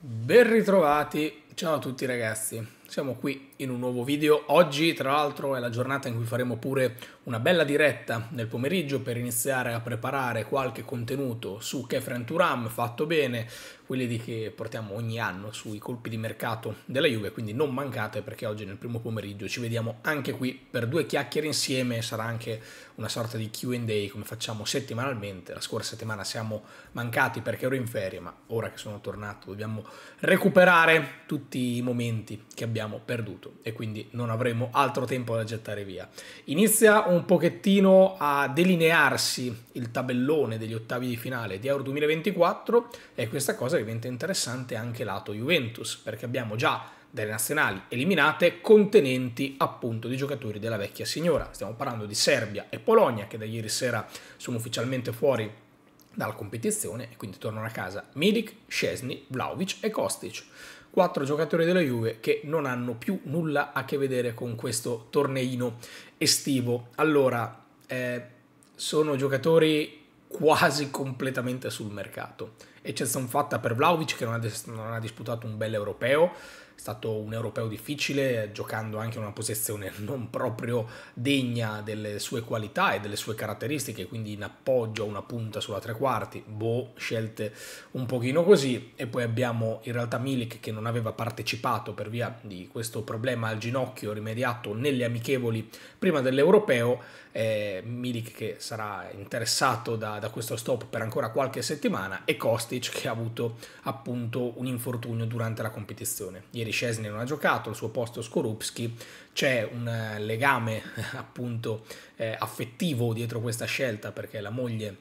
Ben ritrovati Ciao a tutti ragazzi, siamo qui in un nuovo video. Oggi tra l'altro è la giornata in cui faremo pure una bella diretta nel pomeriggio per iniziare a preparare qualche contenuto su Kefren Turam fatto bene, quelli che portiamo ogni anno sui colpi di mercato della Juve, quindi non mancate perché oggi nel primo pomeriggio ci vediamo anche qui per due chiacchiere insieme, sarà anche una sorta di Q&A come facciamo settimanalmente. La scorsa settimana siamo mancati perché ero in ferie, ma ora che sono tornato dobbiamo recuperare tutto tutti i momenti che abbiamo perduto e quindi non avremo altro tempo da gettare via. Inizia un pochettino a delinearsi il tabellone degli ottavi di finale di Euro 2024 e questa cosa diventa interessante anche lato Juventus perché abbiamo già delle nazionali eliminate contenenti appunto di giocatori della vecchia signora. Stiamo parlando di Serbia e Polonia che da ieri sera sono ufficialmente fuori dalla competizione e quindi tornano a casa Milik, Scesni, Vlaovic e Kostic quattro giocatori della Juve che non hanno più nulla a che vedere con questo torneino estivo. Allora, eh, sono giocatori quasi completamente sul mercato. Eccezione fatta per Vlaovic che non ha, non ha disputato un bel europeo è stato un europeo difficile, giocando anche una posizione non proprio degna delle sue qualità e delle sue caratteristiche, quindi in appoggio a una punta sulla tre quarti, boh, scelte un pochino così. E poi abbiamo in realtà Milik che non aveva partecipato per via di questo problema al ginocchio rimediato nelle amichevoli prima dell'europeo eh, Milik che sarà interessato da, da, questo stop per ancora qualche settimana e Kostic che ha avuto appunto un infortunio durante la competizione. Ieri Scesni non ha giocato, al suo posto Skorupski, c'è un eh, legame appunto eh, affettivo dietro questa scelta perché la moglie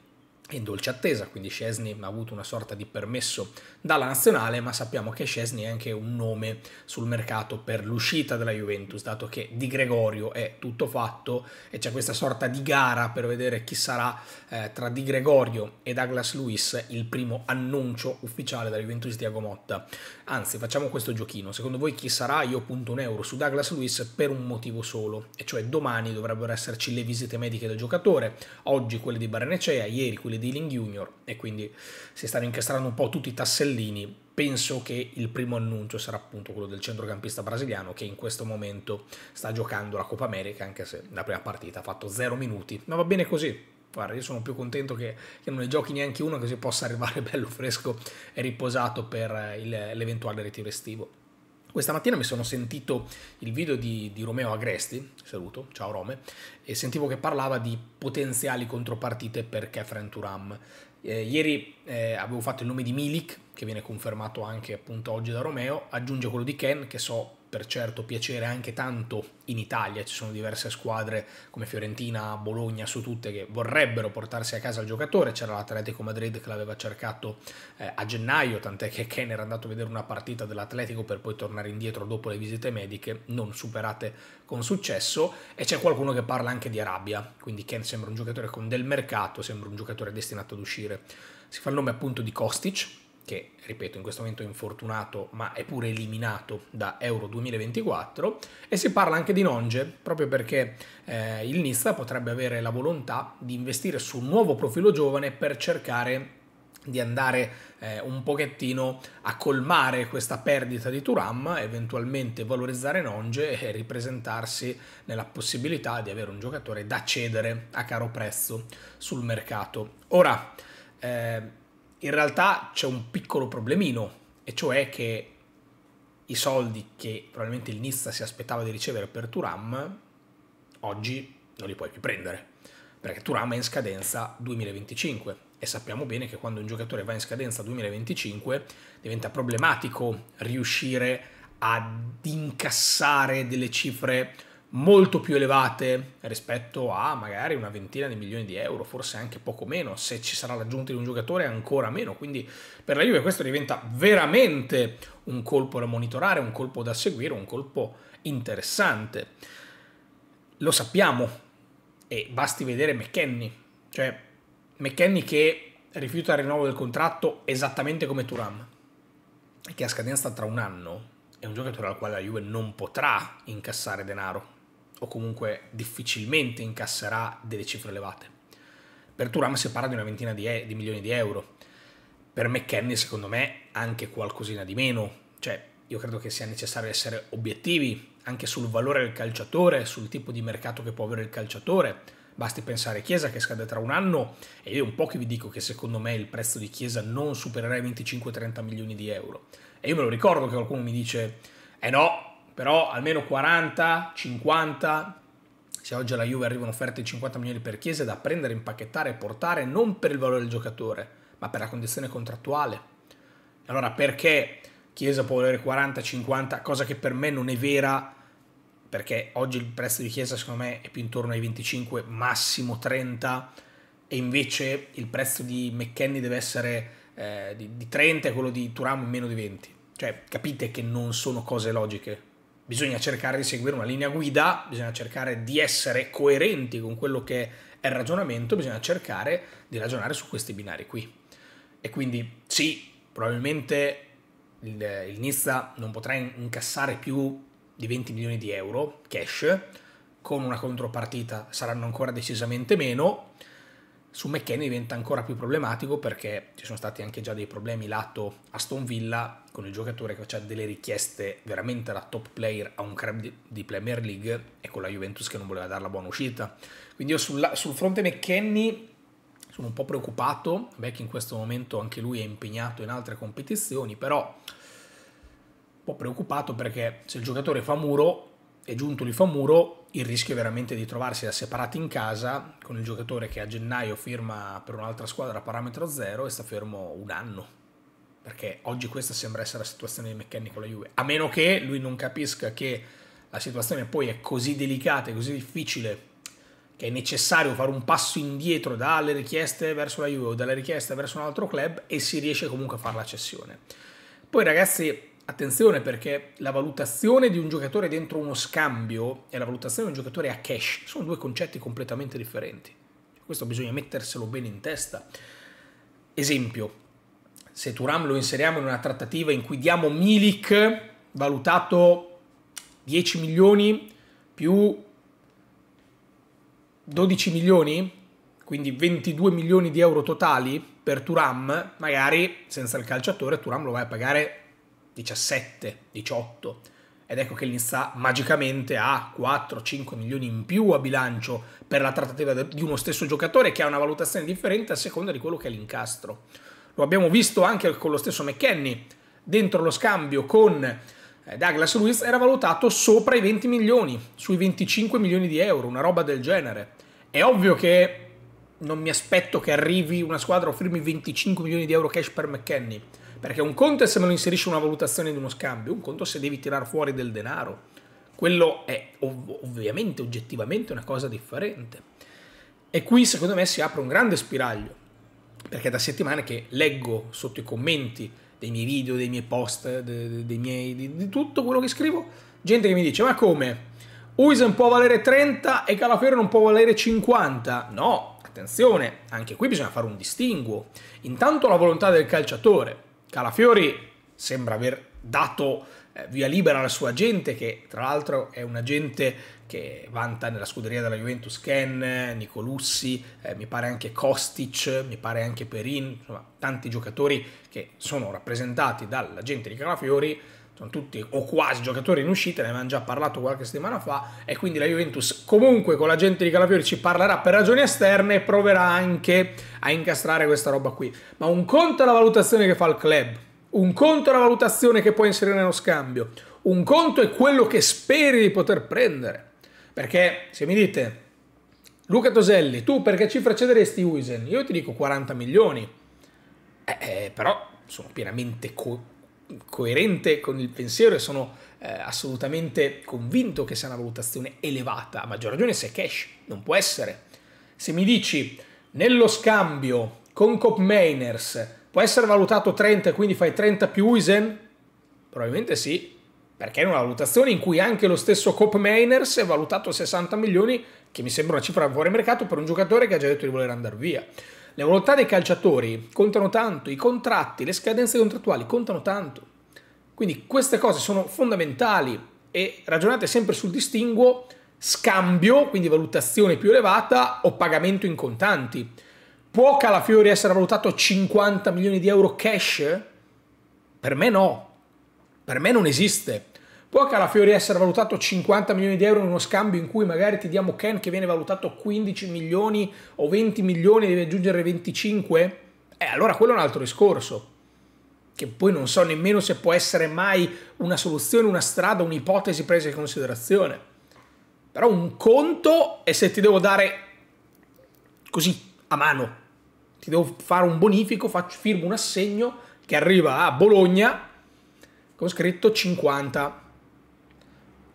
in dolce attesa, quindi Chesney ha avuto una sorta di permesso dalla nazionale, ma sappiamo che Chesney è anche un nome sul mercato per l'uscita della Juventus, dato che Di Gregorio è tutto fatto e c'è questa sorta di gara per vedere chi sarà eh, tra Di Gregorio e Douglas Luiz il primo annuncio ufficiale della Juventus di Agomotta. Anzi, facciamo questo giochino, secondo voi chi sarà? Io punto un euro su Douglas Luiz per un motivo solo, e cioè domani dovrebbero esserci le visite mediche del giocatore, oggi quelle di Barrenecea, ieri quelle di Dealing Junior e quindi si stanno incastrando un po' tutti i tassellini. Penso che il primo annuncio sarà appunto quello del centrocampista brasiliano che in questo momento sta giocando la Coppa America, anche se la prima partita ha fatto zero minuti, ma va bene così. Guarda, io sono più contento che, che non ne giochi neanche uno, che si possa arrivare bello fresco e riposato per eh, il, l'eventuale ritiro estivo. Questa mattina mi sono sentito il video di, di Romeo Agresti, saluto, ciao Rome, e sentivo che parlava di potenziali contropartite per Catherine Turam. Eh, ieri eh, avevo fatto il nome di Milik, che viene confermato anche appunto oggi da Romeo, aggiunge quello di Ken, che so per certo piacere anche tanto in Italia, ci sono diverse squadre come Fiorentina, Bologna, su tutte che vorrebbero portarsi a casa il giocatore, c'era l'Atletico Madrid che l'aveva cercato eh, a gennaio, tant'è che Ken era andato a vedere una partita dell'Atletico per poi tornare indietro dopo le visite mediche, non superate con successo, e c'è qualcuno che parla anche di Arabia, quindi Ken sembra un giocatore con del mercato, sembra un giocatore destinato ad uscire. Si fa il nome appunto di Kostic, che ripeto in questo momento è infortunato ma è pure eliminato da Euro 2024 e si parla anche di Nonge proprio perché eh, il Nizza potrebbe avere la volontà di investire su un nuovo profilo giovane per cercare di andare eh, un pochettino a colmare questa perdita di Turam, eventualmente valorizzare Nonge e ripresentarsi nella possibilità di avere un giocatore da cedere a caro prezzo sul mercato. Ora, eh, in realtà c'è un piccolo problemino, e cioè che i soldi che probabilmente il Nizza si aspettava di ricevere per Turam, oggi non li puoi più prendere, perché Turam è in scadenza 2025 e sappiamo bene che quando un giocatore va in scadenza 2025 diventa problematico riuscire ad incassare delle cifre molto più elevate rispetto a magari una ventina di milioni di euro, forse anche poco meno, se ci sarà l'aggiunta di un giocatore ancora meno, quindi per la Juve questo diventa veramente un colpo da monitorare, un colpo da seguire, un colpo interessante. Lo sappiamo e basti vedere McKenny, cioè McKenny che rifiuta il rinnovo del contratto esattamente come Turam, che a scadenza tra un anno è un giocatore al quale la Juve non potrà incassare denaro o comunque difficilmente incasserà delle cifre elevate. Per Turam si parla di una ventina di, e- di milioni di euro, per McKenny secondo me anche qualcosina di meno, cioè io credo che sia necessario essere obiettivi anche sul valore del calciatore, sul tipo di mercato che può avere il calciatore. Basti pensare a Chiesa che scade tra un anno e io un po' che vi dico che secondo me il prezzo di Chiesa non supererà i 25-30 milioni di euro. E io me lo ricordo che qualcuno mi dice, eh no, però almeno 40, 50, se oggi alla Juve arrivano offerte di 50 milioni per Chiesa da prendere, impacchettare e portare non per il valore del giocatore, ma per la condizione contrattuale. Allora perché Chiesa può valere 40, 50, cosa che per me non è vera, perché oggi il prezzo di Chiesa secondo me è più intorno ai 25, massimo 30, e invece il prezzo di McKenny deve essere eh, di, di, 30 e quello di Turam meno di 20. Cioè capite che non sono cose logiche bisogna cercare di seguire una linea guida, bisogna cercare di essere coerenti con quello che è il ragionamento, bisogna cercare di ragionare su questi binari qui. E quindi sì, probabilmente il, il Nizza non potrà incassare più di 20 milioni di euro cash, con una contropartita saranno ancora decisamente meno, su McKenna diventa ancora più problematico perché ci sono stati anche già dei problemi lato Aston Villa con il giocatore che ha delle richieste veramente da top player a un club di Premier League e con la Juventus che non voleva dare la buona uscita. Quindi io sulla, sul fronte McKenny sono un po' preoccupato, beh che in questo momento anche lui è impegnato in altre competizioni, però un po' preoccupato perché se il giocatore fa muro è giunto muro, il rischio è veramente di trovarsi da separati in casa con il giocatore che a gennaio firma per un'altra squadra a parametro zero e sta fermo un anno. Perché oggi questa sembra essere la situazione di McKenny con la Juve. A meno che lui non capisca che la situazione poi è così delicata e così difficile che è necessario fare un passo indietro dalle richieste verso la Juve o dalle richieste verso un altro club e si riesce comunque a fare la cessione. Poi ragazzi, Attenzione perché la valutazione di un giocatore dentro uno scambio e la valutazione di un giocatore a cash sono due concetti completamente differenti. Questo bisogna metterselo bene in testa. Esempio, se Turam lo inseriamo in una trattativa in cui diamo Milik valutato 10 milioni più 12 milioni, quindi 22 milioni di euro totali per Turam, magari senza il calciatore Turam lo vai a pagare 17, 18 ed ecco che l'Insta magicamente ha 4-5 milioni in più a bilancio per la trattativa di uno stesso giocatore che ha una valutazione differente a seconda di quello che è l'incastro. Lo abbiamo visto anche con lo stesso McKenny, dentro lo scambio con eh, Douglas Luiz era valutato sopra i 20 milioni, sui 25 milioni di euro, una roba del genere. È ovvio che non mi aspetto che arrivi una squadra a offrirmi 25 milioni di euro cash per McKenny perché un conto è se me lo inserisci una valutazione di uno scambio, un conto se devi tirar fuori del denaro. Quello è ov- ovviamente, oggettivamente una cosa differente. E qui secondo me si apre un grande spiraglio, perché da settimane che leggo sotto i commenti dei miei video, dei miei post, dei, dei miei, di, di, tutto quello che scrivo, gente che mi dice ma come? Uisen può valere 30 e Calafero non può valere 50? No, attenzione, anche qui bisogna fare un distinguo. Intanto la volontà del calciatore, Calafiori sembra aver dato eh, via libera alla sua agente, che tra l'altro è un agente che vanta nella scuderia della Juventus Ken, Nicolussi, eh, mi pare anche Kostic, mi pare anche Perin, insomma tanti giocatori che sono rappresentati dall'agente di Calafiori, sono tutti o quasi giocatori in uscita, ne avevamo già parlato qualche settimana fa, e quindi la Juventus comunque con la gente di Calafiori ci parlerà per ragioni esterne e proverà anche a incastrare questa roba qui. Ma un conto è la valutazione che fa il club, un conto è la valutazione che può inserire nello scambio, un conto è quello che speri di poter prendere. Perché se mi dite, Luca Toselli, tu perché cifra cederesti Wisen? Io ti dico 40 milioni, eh, eh, però sono pienamente... Co- coerente con il pensiero e sono eh, assolutamente convinto che sia una valutazione elevata, a maggior ragione se è cash, non può essere. Se mi dici nello scambio con Cop Mainers può essere valutato 30 e quindi fai 30 più Isen? Probabilmente sì, perché è una valutazione in cui anche lo stesso Cop Mainers è valutato 60 milioni, che mi sembra una cifra fuori mercato per un giocatore che ha già detto di voler andare via. Le volontà dei calciatori contano tanto, i contratti, le scadenze contrattuali contano tanto. Quindi queste cose sono fondamentali e ragionate sempre sul distinguo scambio, quindi valutazione più elevata o pagamento in contanti. Può Calafiori essere valutato a 50 milioni di euro cash? Per me no, per me non esiste. Può Calafiori essere valutato 50 milioni di euro in uno scambio in cui magari ti diamo Ken che viene valutato 15 milioni o 20 milioni e devi aggiungere 25? Eh, allora quello è un altro discorso. Che poi non so nemmeno se può essere mai una soluzione, una strada, un'ipotesi presa in considerazione. Però un conto è se ti devo dare così a mano. Ti devo fare un bonifico, faccio, firmo un assegno che arriva a Bologna con scritto 50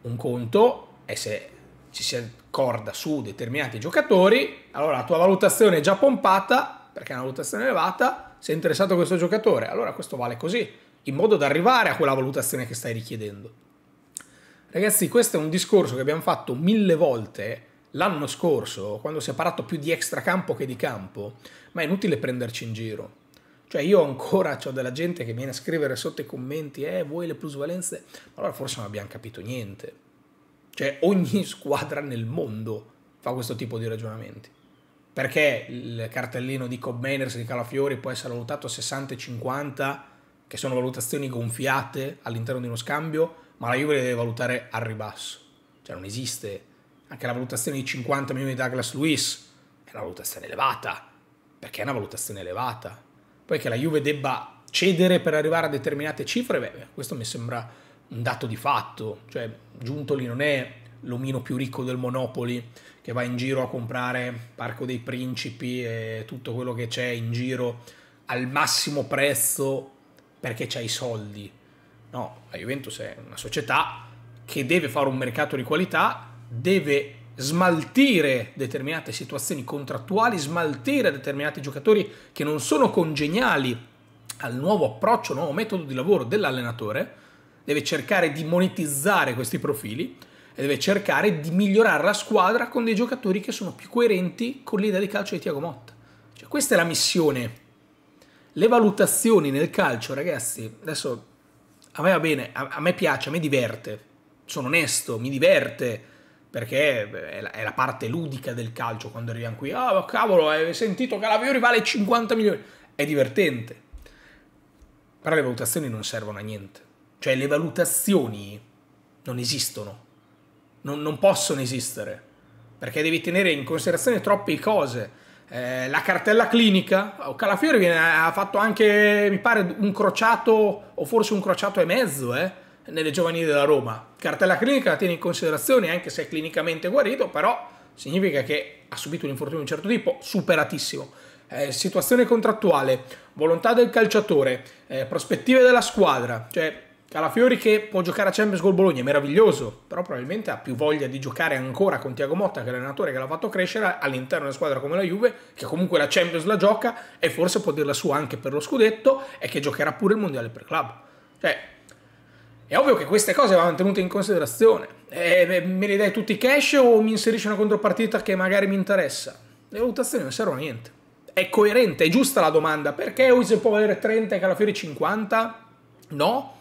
un conto è se ci si accorda su determinati giocatori, allora la tua valutazione è già pompata, perché è una valutazione elevata, sei interessato a questo giocatore, allora questo vale così, in modo da arrivare a quella valutazione che stai richiedendo. Ragazzi, questo è un discorso che abbiamo fatto mille volte l'anno scorso, quando si è parlato più di extracampo che di campo, ma è inutile prenderci in giro cioè io ancora ho della gente che viene a scrivere sotto i commenti, eh, vuoi le plusvalenze, allora forse non abbiamo capito niente. Cioè ogni squadra nel mondo fa questo tipo di ragionamenti. Perché il cartellino di Cobb Mainers di Calafiori può essere valutato a 60 e 50, che sono valutazioni gonfiate all'interno di uno scambio, ma la Juve le deve valutare al ribasso. Cioè non esiste anche la valutazione di 50 milioni di Douglas Lewis è una valutazione elevata, perché è una valutazione elevata. Poi che la Juve debba cedere per arrivare a determinate cifre, beh, questo mi sembra un dato di fatto. Cioè, Giuntoli non è l'omino più ricco del Monopoli che va in giro a comprare Parco dei Principi e tutto quello che c'è in giro al massimo prezzo perché c'ha i soldi. No, la Juventus è una società che deve fare un mercato di qualità, deve smaltire determinate situazioni contrattuali, smaltire determinati giocatori che non sono congeniali al nuovo approccio, al nuovo metodo di lavoro dell'allenatore, deve cercare di monetizzare questi profili e deve cercare di migliorare la squadra con dei giocatori che sono più coerenti con l'idea di calcio di Tiago Motta. Cioè, questa è la missione. Le valutazioni nel calcio, ragazzi, adesso a me va bene, a, a me piace, a me diverte, sono onesto, mi diverte perché è la, parte ludica del calcio quando arriviamo qui. Ah, oh, cavolo, hai sentito che la Calafiori vale 50 milioni. È divertente. Però le valutazioni non servono a niente. Cioè le valutazioni non esistono. Non, non possono esistere. Perché devi tenere in considerazione troppe cose. Eh, la cartella clinica, oh, Calafiori viene, ha fatto anche, mi pare, un crociato o forse un crociato e mezzo, eh nelle giovanili della Roma. Cartella clinica la tiene in considerazione anche se è clinicamente guarito, però significa che ha subito un infortunio di un certo tipo, superatissimo. Eh, situazione contrattuale, volontà del calciatore, eh, prospettive della squadra, cioè Calafiori che può giocare a Champions col Bologna, è meraviglioso, però probabilmente ha più voglia di giocare ancora con Tiago Motta, che è l'allenatore che l'ha fatto crescere all'interno di una squadra come la Juve, che comunque la Champions la gioca e forse può dirla sua anche per lo scudetto e che giocherà pure il Mondiale per club. Cioè, è ovvio che queste cose vanno tenute in considerazione. Eh, me li dai tutti cash o mi inserisci una contropartita che magari mi interessa? Le valutazioni non servono a niente. È coerente, è giusta la domanda. Perché Oise può valere 30 e Calafiori 50? No?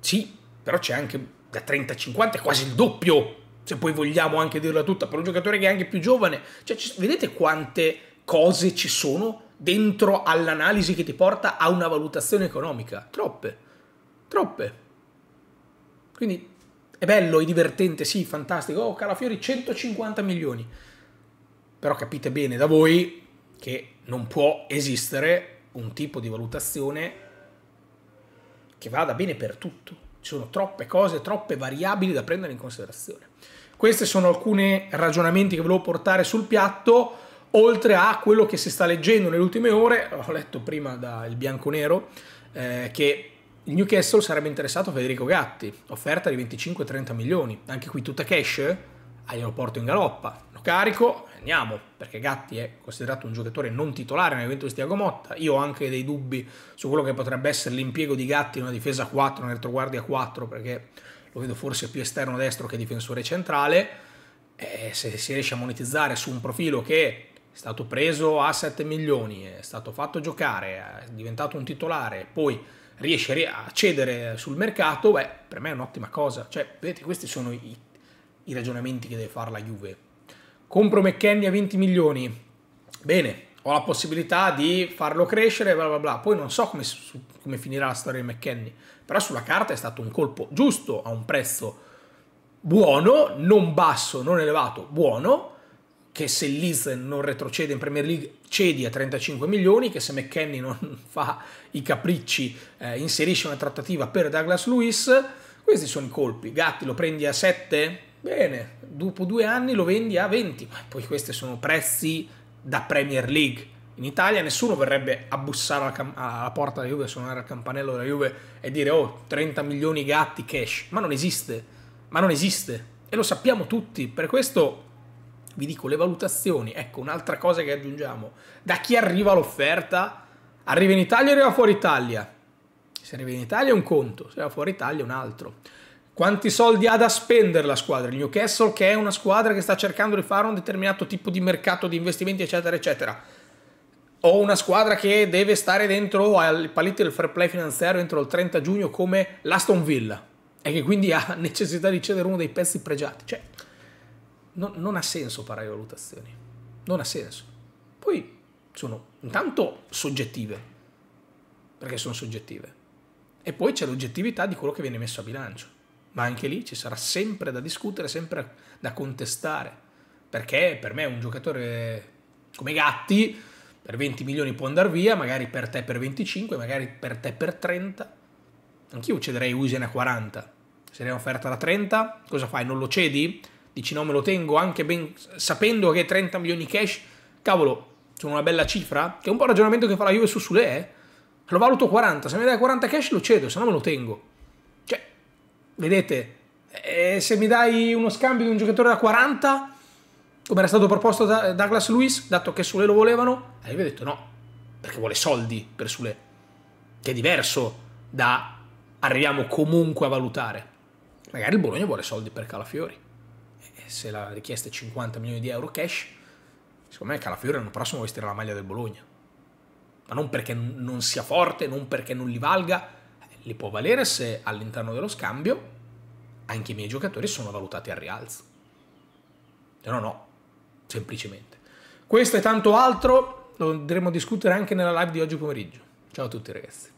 Sì, però c'è anche da 30 a 50, è quasi il doppio, se poi vogliamo anche dirla tutta, per un giocatore che è anche più giovane. Cioè, vedete quante cose ci sono dentro all'analisi che ti porta a una valutazione economica? Troppe, troppe. Quindi è bello, è divertente, sì, fantastico. Oh, Calafiori 150 milioni. Però capite bene da voi che non può esistere un tipo di valutazione che vada bene per tutto. Ci sono troppe cose, troppe variabili da prendere in considerazione. Questi sono alcuni ragionamenti che volevo portare sul piatto, oltre a quello che si sta leggendo nelle ultime ore. Ho letto prima da Il Nero, eh, che il Newcastle sarebbe interessato a Federico Gatti, offerta di 25-30 milioni. Anche qui tutta cash, aeroporto in galoppa. Lo carico, andiamo, perché Gatti è considerato un giocatore non titolare nell'evento di Stiago Motta. Io ho anche dei dubbi su quello che potrebbe essere l'impiego di Gatti in una difesa 4, nel retroguardia 4, perché lo vedo forse più esterno destro che difensore centrale. E eh, se si riesce a monetizzare su un profilo che è stato preso a 7 milioni, è stato fatto giocare, è diventato un titolare, poi riesce a cedere sul mercato, beh, per me è un'ottima cosa. Cioè, vedete, questi sono i, i ragionamenti che deve fare la Juve. Compro McKenny a 20 milioni, bene, ho la possibilità di farlo crescere, bla bla bla. Poi non so come, su, come finirà la storia di McKenny, però sulla carta è stato un colpo giusto a un prezzo buono, non basso, non elevato, buono, che se Leeds non retrocede in Premier League cedi a 35 milioni, che se McKenny non fa i capricci eh, inserisce una trattativa per Douglas Lewis, questi sono i colpi. Gatti lo prendi a 7? Bene, dopo due anni lo vendi a 20, ma poi questi sono prezzi da Premier League. In Italia nessuno verrebbe a bussare alla, alla porta della Juve, suonare al campanello della Juve e dire oh 30 milioni gatti cash, ma non esiste, ma non esiste e lo sappiamo tutti, per questo vi dico le valutazioni. Ecco, un'altra cosa che aggiungiamo. Da chi arriva l'offerta? Arriva in Italia o arriva fuori Italia? Se arriva in Italia è un conto, se va fuori Italia è un altro. Quanti soldi ha da spendere la squadra? Il Newcastle che è una squadra che sta cercando di fare un determinato tipo di mercato di investimenti, eccetera, eccetera. O una squadra che deve stare dentro al paletti del fair play finanziario entro il 30 giugno come l'Aston Villa e che quindi ha necessità di cedere uno dei pezzi pregiati. Cioè, non, non ha senso fare valutazioni, non ha senso. Poi sono intanto soggettive, perché sono soggettive, e poi c'è l'oggettività di quello che viene messo a bilancio, ma anche lì ci sarà sempre da discutere, sempre da contestare, perché per me un giocatore come Gatti per 20 milioni può andare via, magari per te per 25, magari per te per 30. Anch'io cederei Usen a 40. Se ne è offerta la 30, cosa fai? Non lo cedi? dici no me lo tengo anche ben sapendo che 30 milioni cash, cavolo, sono una bella cifra, che è un po' il ragionamento che fa la Juve su Sule, eh? lo valuto 40, se mi dai 40 cash lo cedo, se no me lo tengo. Cioè, vedete, eh, eh se mi dai uno scambio di un giocatore da 40, come era stato proposto da eh, Douglas Lewis, dato che Sule lo volevano, e eh, io ho detto no, perché vuole soldi per Sule, che è diverso da arriviamo comunque a valutare. Magari il Bologna vuole soldi per Calafiori se la richiesta è 50 milioni di euro cash, secondo me Calafiori l'anno prossimo vestirà la maglia del Bologna. Ma non perché non sia forte, non perché non li valga, li può valere se all'interno dello scambio anche i miei giocatori sono valutati al rialzo. Se cioè, no, no, semplicemente. Questo e tanto altro lo andremo a discutere anche nella live di oggi pomeriggio. Ciao a tutti ragazzi.